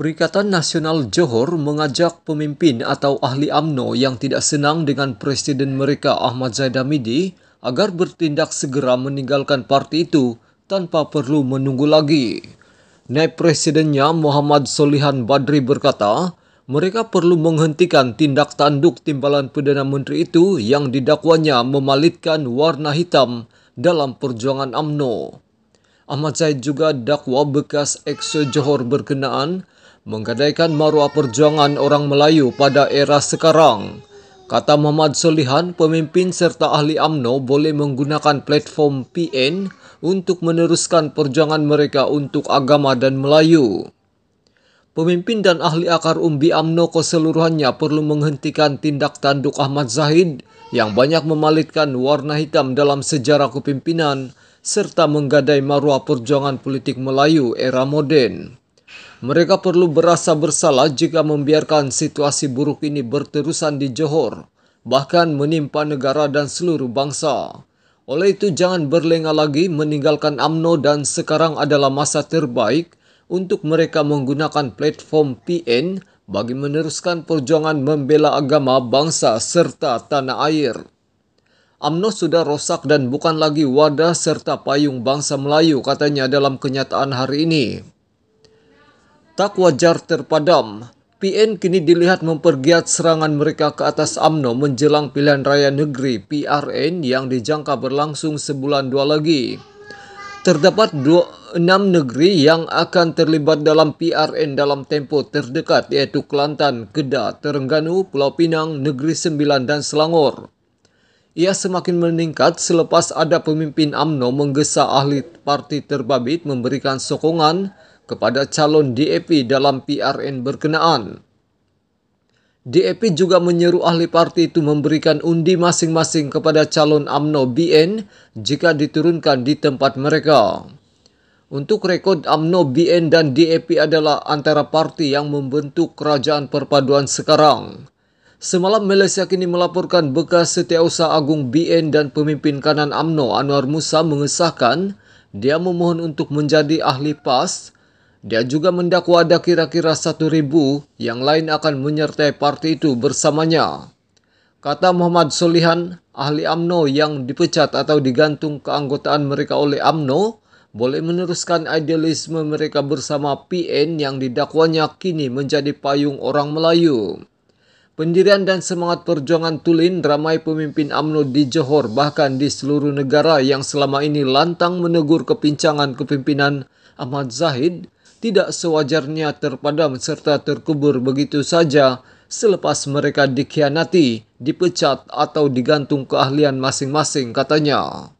Perikatan Nasional Johor mengajak pemimpin atau ahli AMNO yang tidak senang dengan Presiden mereka Ahmad Hamidi agar bertindak segera meninggalkan parti itu tanpa perlu menunggu lagi. Naib Presidennya Muhammad Solihan Badri berkata, mereka perlu menghentikan tindak tanduk timbalan Perdana Menteri itu yang didakwanya memalitkan warna hitam dalam perjuangan AMNO. Ahmad Zaid juga dakwa bekas ex Johor berkenaan menggadaikan maruah perjuangan orang Melayu pada era sekarang. Kata Muhammad Solihan, pemimpin serta ahli AMNO boleh menggunakan platform PN untuk meneruskan perjuangan mereka untuk agama dan Melayu. Pemimpin dan ahli akar umbi AMNO keseluruhannya perlu menghentikan tindak tanduk Ahmad Zahid yang banyak memalitkan warna hitam dalam sejarah kepimpinan serta menggadai maruah perjuangan politik Melayu era moden. Mereka perlu berasa bersalah jika membiarkan situasi buruk ini berterusan di Johor, bahkan menimpa negara dan seluruh bangsa. Oleh itu jangan berlengah lagi meninggalkan AMNO dan sekarang adalah masa terbaik untuk mereka menggunakan platform PN bagi meneruskan perjuangan membela agama, bangsa, serta tanah air. AMNO sudah rosak dan bukan lagi wadah serta payung bangsa Melayu katanya dalam kenyataan hari ini. Tak wajar terpadam. PN kini dilihat mempergiat serangan mereka ke atas AMNO menjelang pilihan raya negeri PRN yang dijangka berlangsung sebulan dua lagi. Terdapat dua, enam negeri yang akan terlibat dalam PRN dalam tempo terdekat yaitu Kelantan, Kedah, Terengganu, Pulau Pinang, Negeri Sembilan, dan Selangor. Ia semakin meningkat selepas ada pemimpin AMNO menggesa ahli parti terbabit memberikan sokongan kepada calon DAP dalam PRN berkenaan. DAP juga menyeru ahli parti itu memberikan undi masing-masing kepada calon AMNO BN jika diturunkan di tempat mereka. Untuk rekod AMNO BN dan DAP adalah antara parti yang membentuk kerajaan perpaduan sekarang. Semalam Malaysia kini melaporkan bekas setiausaha agung BN dan pemimpin kanan AMNO Anwar Musa mengesahkan dia memohon untuk menjadi ahli PAS Dia juga mendakwa ada kira-kira satu ribu yang lain akan menyertai partai itu bersamanya. Kata Muhammad Solihan, ahli AMNO yang dipecat atau digantung keanggotaan mereka oleh AMNO, boleh meneruskan idealisme mereka bersama PN yang didakwanya kini menjadi payung orang Melayu. Pendirian dan semangat perjuangan Tulin ramai pemimpin AMNO di Johor bahkan di seluruh negara yang selama ini lantang menegur kepincangan kepimpinan Ahmad Zahid tidak sewajarnya terpadam serta terkubur begitu saja selepas mereka dikhianati, dipecat atau digantung keahlian masing-masing katanya.